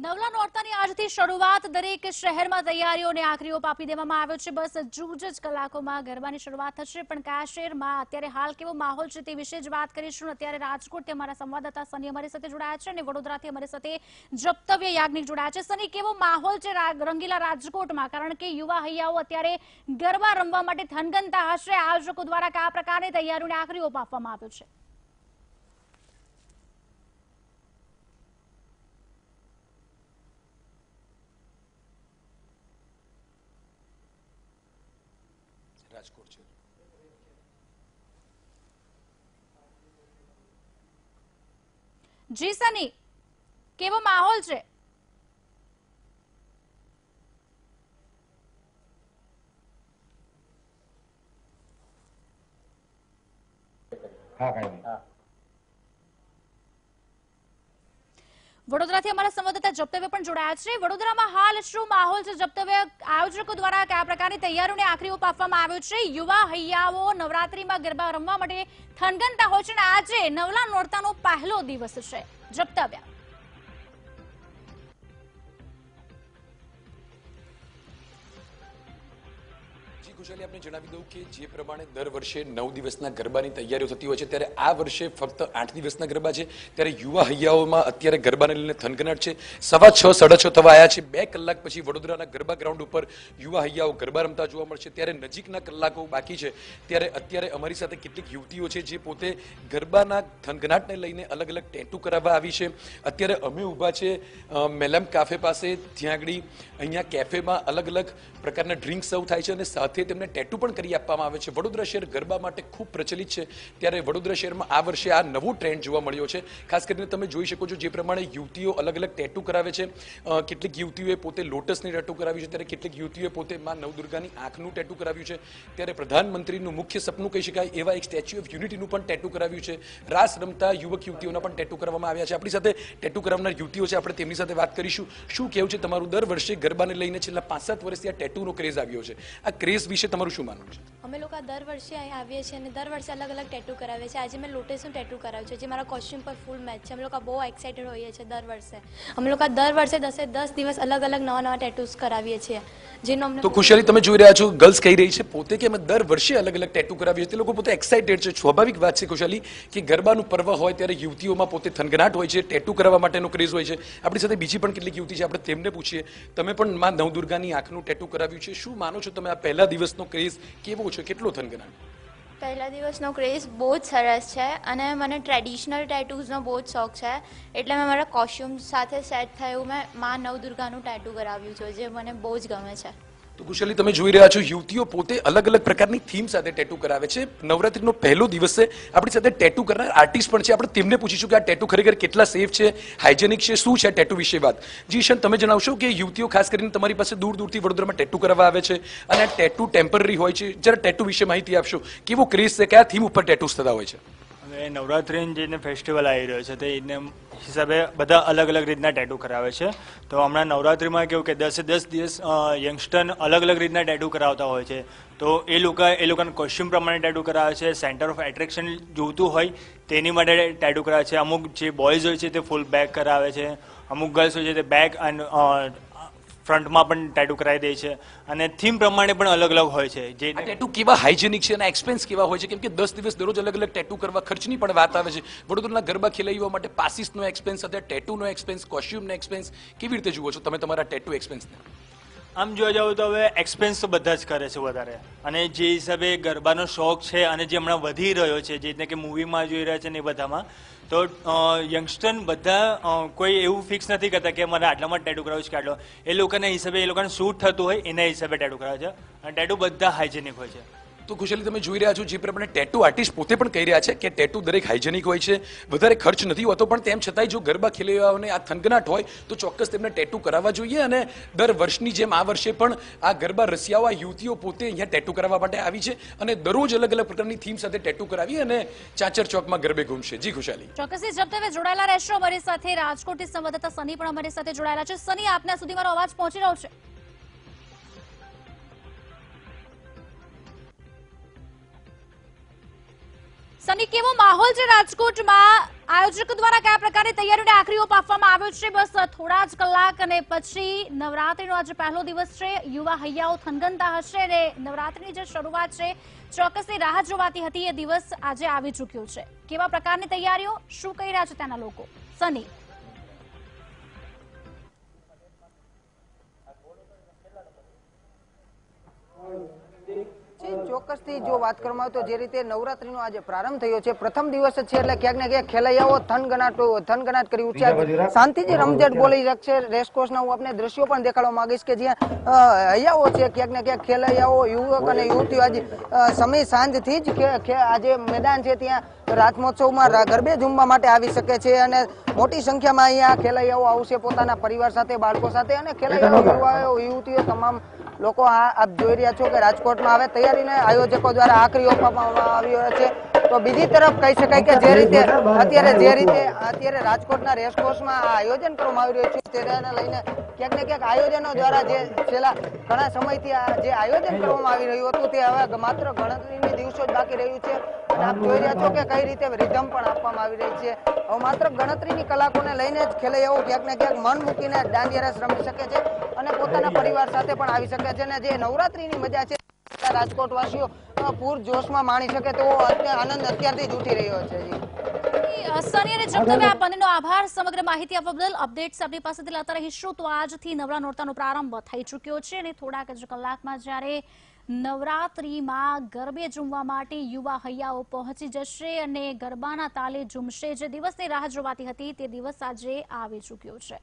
નવલા નોરતાની આજથી શરૂઆત દરેક શહેરમાં તૈયારીઓને આખરીઓ ઓપ આપી દેવામાં આવ્યો છે બસ જૂજ જ કલાકોમાં ગરબાની શરૂઆત થશે પણ કયા શહેરમાં અત્યારે હાલ કેવો માહોલ છે તે વિશે જ વાત કરીશું અત્યારે રાજકોટથી અમારા સંવાદદાતા સની અમારી સાથે જોડાયા છે અને વડોદરાથી અમારી સાથે જપ્તવ્ય યાજ્ઞિક જોડાયા છે સની કેવો માહોલ છે રંગીલા રાજકોટમાં કારણ કે યુવા હૈયાઓ અત્યારે ગરબા રમવા માટે થનગનતા હશે આયોજકો દ્વારા કયા પ્રકારની તૈયારીઓને આખરીઓ આપવામાં આવ્યો છે જી સની કેવો માહોલ છે હા કાંઈ વડોદરાથી અમારા સંવાદદાતા જપ્તવ્ય પણ જોડાયા છે વડોદરામાં હાલ શું માહોલ છે જપ્તવ્ય આયોજકો દ્વારા કયા પ્રકારની તૈયારીઓને આખરી ઓપ આપવામાં આવ્યો છે યુવા હૈયાઓ નવરાત્રીમાં ગરબા રમવા માટે થનગનતા હોય છે અને આજે નવલા નોરતાનો પહેલો દિવસ છે જપ્તવ્ય જી ગુજરાલી આપણે જણાવી દઉં કે જે પ્રમાણે દર વર્ષે નવ દિવસના ગરબાની તૈયારીઓ થતી હોય છે ત્યારે આ વર્ષે ફક્ત આઠ દિવસના ગરબા છે ત્યારે યુવા હૈયાઓમાં અત્યારે ગરબાને લઈને થનગનાટ છે સવા છ સાડા છ થવા આવ્યા છે બે કલાક પછી વડોદરાના ગરબા ગ્રાઉન્ડ ઉપર યુવા હૈયાઓ ગરબા રમતા જોવા મળશે ત્યારે નજીકના કલાકો બાકી છે ત્યારે અત્યારે અમારી સાથે કેટલીક યુવતીઓ છે જે પોતે ગરબાના થનગનાટને લઈને અલગ અલગ ટેટુ કરાવવા આવી છે અત્યારે અમે ઊભા છે મેલમ કાફે પાસે ત્યાં આગળ અહીંયા કેફેમાં અલગ અલગ પ્રકારના ડ્રિંક સર્વ થાય છે અને સાથે સાથે તેમને ટેટુ પણ કરી આપવામાં આવે છે વડોદરા શહેર ગરબા માટે ખૂબ પ્રચલિત છે ત્યારે વડોદરા શહેરમાં આ વર્ષે આ નવો ટ્રેન્ડ જોવા મળ્યો છે ખાસ કરીને તમે જોઈ શકો છો જે પ્રમાણે યુવતીઓ અલગ અલગ ટેટુ કરાવે છે કેટલીક યુવતીઓએ પોતે લોટસની ટેટુ કરાવી છે ત્યારે કેટલીક યુવતીઓએ પોતે મા નવદુર્ગાની આંખનું ટેટુ કરાવ્યું છે ત્યારે પ્રધાનમંત્રીનું મુખ્ય સપનું કહી શકાય એવા એક સ્ટેચ્યુ ઓફ યુનિટીનું પણ ટેટુ કરાવ્યું છે રાસ રમતા યુવક યુવતીઓના પણ ટેટુ કરવામાં આવ્યા છે આપણી સાથે ટેટુ કરાવનાર યુવતીઓ છે આપણે તેમની સાથે વાત કરીશું શું કેવું છે તમારું દર વર્ષે ગરબાને લઈને છેલ્લા પાંચ સાત વર્ષથી આ ટેટુનો ક્રેઝ આવ્યો છે આ ક્રેઝ વિશે તમારું શું માનવું છે અમે લોકો દર વર્ષે અહીં આવીએ છીએ અને દર વર્ષે અલગ અલગ ટેટુ કરાવીએ છે આજે મેં લોટેસનું ટેટુ કરાવ્યું છે જે મારા કોસ્ચ્યુમ પર ફૂલ મેચ છે અમે લોકો બહુ એક્સાઇટેડ હોઈએ છીએ દર વર્ષે અમે લોકો દર વર્ષે દસે દસ દિવસ અલગ અલગ નવા નવા ટેટુસ કરાવીએ છીએ જેનો તો ખુશાલી તમે જોઈ રહ્યા છો ગર્લ્સ કહી રહી છે પોતે કે અમે દર વર્ષે અલગ અલગ ટેટુ કરાવીએ છીએ તે લોકો પોતે એક્સાઇટેડ છે સ્વાભાવિક વાત છે ખુશાલી કે ગરબાનું પર્વ હોય ત્યારે યુવતીઓમાં પોતે થનગનાટ હોય છે ટેટુ કરવા માટેનો ક્રેઝ હોય છે આપણી સાથે બીજી પણ કેટલીક યુવતી છે આપણે તેમને પૂછીએ તમે પણ માં નવદુર્ગાની આંખનું ટેટુ કરાવ્યું છે શું માનો છો તમે આ પહેલા દિવસનો ક્રેઝ કેવો છે કેટલો થનગનાટ પહેલા દિવસનો ક્રેઝ બહુ જ સરસ છે અને મને ટ્રેડિશનલ ટેટૂઝનો બહુ જ શોખ છે એટલે મેં મારા કોસ્ચ્યુમ સાથે સેટ થયું મેં મા નવદુર્ગાનું ટેટૂ કરાવ્યું છે જે મને બહુ જ ગમે છે તો કુશલી તમે જોઈ રહ્યા છો યુવતીઓ પોતે અલગ અલગ પ્રકારની થીમ સાથે ટેટુ કરાવે છે નવરાત્રીનો પહેલો દિવસ છે આપણી સાથે ટેટુ કરનાર આર્ટિસ્ટ પણ છે આપણે તેમને પૂછીશું કે આ ટેટુ ખરેખર કેટલા સેફ છે હાઇજેનિક છે શું છે ટેટુ વિશે વાત જીશન તમે જણાવશો કે યુવતીઓ ખાસ કરીને તમારી પાસે દૂર દૂરથી વડોદરામાં ટેટુ કરવા આવે છે અને આ ટેટુ ટેમ્પરરી હોય છે જરા ટેટુ વિશે માહિતી આપશો કેવો ક્રેઝ છે કયા થીમ ઉપર ટેટુસ થતા હોય છે હવે નવરાત્રિને જેને ફેસ્ટિવલ આવી રહ્યો છે તે હિસાબે બધા અલગ અલગ રીતના ટેટુ કરાવે છે તો હમણાં નવરાત્રીમાં કેવું કે દસે દસ દિવસ યંગસ્ટર અલગ અલગ રીતના ટેટુ કરાવતા હોય છે તો એ લોકો એ લોકોને કોસ્ચ્યુમ પ્રમાણે ટેટુ કરાવે છે સેન્ટર ઓફ એટ્રેક્શન જોતું હોય તેની માટે ટેટુ કરાવે છે અમુક જે બોયઝ હોય છે તે ફૂલ બેગ કરાવે છે અમુક ગર્લ્સ હોય છે તે બેગ એન્ડ ફ્રન્ટમાં પણ ટેટુ કરાવી દે છે અને થીમ પ્રમાણે પણ અલગ અલગ હોય છે જે ટેટુ કેવા હાઇજેનિક છે અને એક્સપેન્સ કેવા હોય છે કેમ કે દસ દિવસ દરરોજ અલગ અલગ ટેટુ કરવા ખર્ચની પણ વાત આવે છે વડોદરાના ગરબા ખેલાડીઓ માટે પાસીસનો એક્સપેન્સ સાથે ટેટુનો એક્સપેન્સ કોસ્ટ્યુમનો એક્સપેન્સ કેવી રીતે જુઓ છો તમે તમારા ટેટુ એક્સપેન્સને આમ જોવા જાવ તો હવે એક્સપેન્સ તો બધા જ કરે છે વધારે અને જે હિસાબે ગરબાનો શોખ છે અને જે હમણાં વધી રહ્યો છે જે રીતે કે મૂવીમાં જોઈ રહ્યા છે ને એ બધામાં તો યંગસ્ટન બધા કોઈ એવું ફિક્સ નથી કરતા કે મને આટલામાં ટેટુ કરાવું છે કે આટલો એ લોકોના હિસાબે એ લોકોને શૂટ થતું હોય એના હિસાબે ટેટુ કરાવે છે અને ટેટુ બધા હાઇજેનિક હોય છે તો કુશલી તમે જોઈ રહ્યા છો જે પ્રમાણે ટેટુ આર્ટિસ્ટ પોતે પણ કહી રહ્યા છે કે ટેટુ દરેક હાઇજેનિક હોય છે વધારે ખર્ચ નથી હોતો પણ તેમ છતાંય જો ગરબા ખેલૈયાઓને આ થનગનાટ હોય તો ચોક્કસ તેમને ટેટુ કરાવવા જોઈએ અને દર વર્ષની જેમ આ વર્ષે પણ આ ગરબા રસિયાઓ યુવતીઓ પોતે અહીંયા ટેટુ કરાવવા માટે આવી છે અને દરરોજ અલગ અલગ પ્રકારની થીમ સાથે ટેટુ કરાવી અને ચાચર ચોકમાં ગરબે ઘૂમશે જી ખુશાલી ચોક્કસ જબ તમે જોડાયેલા રહેશો અમારી સાથે રાજકોટથી સંવાદદાતા સની પણ અમારી સાથે જોડાયેલા છે સની આપના સુધી મારો અવાજ પહોંચી રહ્યો છે સની કેવો માહોલ છે રાજકોટમાં આયોજકો દ્વારા કયા પ્રકારની તૈયારીઓને આખરી ઓપ આવ્યો છે બસ થોડા જ કલાક અને પછી નવરાત્રીનો આજે પહેલો દિવસ છે યુવા હૈયાઓ થનગનતા હશે અને નવરાત્રીની જે શરૂઆત છે ચોક્કસની રાહ જોવાતી હતી એ દિવસ આજે આવી ચૂક્યો છે કેવા પ્રકારની તૈયારીઓ શું કહી રહ્યા છે ત્યાંના લોકો સની ચોક્કસથી જો વાત કરવામાં આવે તો જે રીતે નવરાત્રીનો આજે પ્રારંભ થયો છે પ્રથમ દિવસ જ છે એટલે ક્યાંક ને ક્યાંક ખેલૈયાઓ થનગનાટ થનગનાટ કરી ઉચ્ચાર શાંતિજી રમઝટ બોલી છે રેસકોર્સના હું આપને દ્રશ્યો પણ દેખાડવા માંગીશ કે જ્યાં હૈયાઓ છે ક્યાંક ને ક્યાંક ખેલૈયાઓ યુવક અને યુવતીઓ આજે સમય સાંજથી જ આજે મેદાન છે ત્યાં રાતમહોત્સવમાં ગરબે ઝૂમવા માટે આવી શકે છે અને મોટી સંખ્યામાં અહીંયા ખેલૈયાઓ આવશે પોતાના પરિવાર સાથે બાળકો સાથે અને ખેલૈયાઓ યુવાઓ યુવતીઓ તમામ લોકો આપ જોઈ રહ્યા છો કે રાજકોટમાં હવે તૈયારીને આયોજકો દ્વારા આખરી આપવામાં આવી હોય છે તો બીજી તરફ કહી શકાય કે જે રીતે અત્યારે જે રીતે અત્યારે રાજકોટના રેસકોર્સમાં આ આયોજન કરવામાં આવી રહ્યું છે તેને લઈને ક્યાંક ને ક્યાંક આયોજનો દ્વારા જે છેલ્લા ઘણા સમયથી આ જે આયોજન કરવામાં આવી રહ્યું હતું તે હવે માત્ર ગણતરીની દિવસો જ બાકી રહ્યું છે આપ જોઈ રહ્યા છો કે કઈ રીતે રિધમ પણ આપવામાં આવી રહી છે હવે માત્ર ગણતરીની કલાકોને લઈને જ ખેલે એવું ક્યાંક ને ક્યાંક મન મૂકીને દાંડિયા રસ રમી શકે છે અને પોતાના પરિવાર સાથે પણ આવી શકે છે અને જે નવરાત્રીની મજા છે રાજકોટવાસીઓ પૂર જોશમાં માણી શકે તેવો આનંદ અત્યારથી જ ઉઠી રહ્યો છે હસની તો આજથી નવરા નોરતાનો પ્રારંભ થઈ ચૂક્યો છે અને થોડાક જ કલાકમાં જયારે નવરાત્રિમાં ગરબે જુમવા માટે યુવા હૈયાઓ પહોંચી જશે અને ગરબાના તાલે ઝૂમશે જે દિવસની રાહ જોવાતી હતી તે દિવસ આજે આવી ચૂક્યો છે